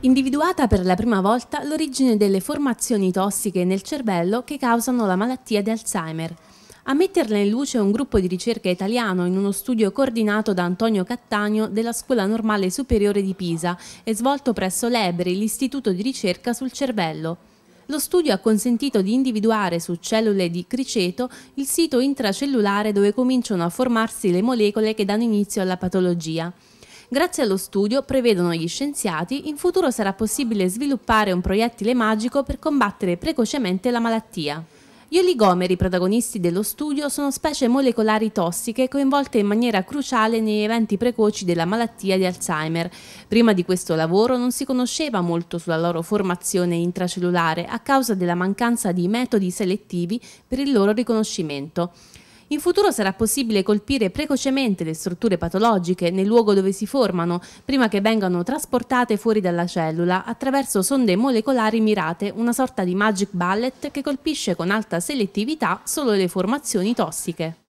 Individuata per la prima volta l'origine delle formazioni tossiche nel cervello che causano la malattia di Alzheimer. A metterla in luce un gruppo di ricerca italiano in uno studio coordinato da Antonio Cattaneo della Scuola Normale Superiore di Pisa e svolto presso l'EBRI, l'Istituto di Ricerca sul Cervello lo studio ha consentito di individuare su cellule di criceto il sito intracellulare dove cominciano a formarsi le molecole che danno inizio alla patologia. Grazie allo studio, prevedono gli scienziati, in futuro sarà possibile sviluppare un proiettile magico per combattere precocemente la malattia. Gli oligomeri protagonisti dello studio sono specie molecolari tossiche coinvolte in maniera cruciale negli eventi precoci della malattia di Alzheimer. Prima di questo lavoro non si conosceva molto sulla loro formazione intracellulare a causa della mancanza di metodi selettivi per il loro riconoscimento. In futuro sarà possibile colpire precocemente le strutture patologiche nel luogo dove si formano, prima che vengano trasportate fuori dalla cellula attraverso sonde molecolari mirate, una sorta di magic bullet che colpisce con alta selettività solo le formazioni tossiche.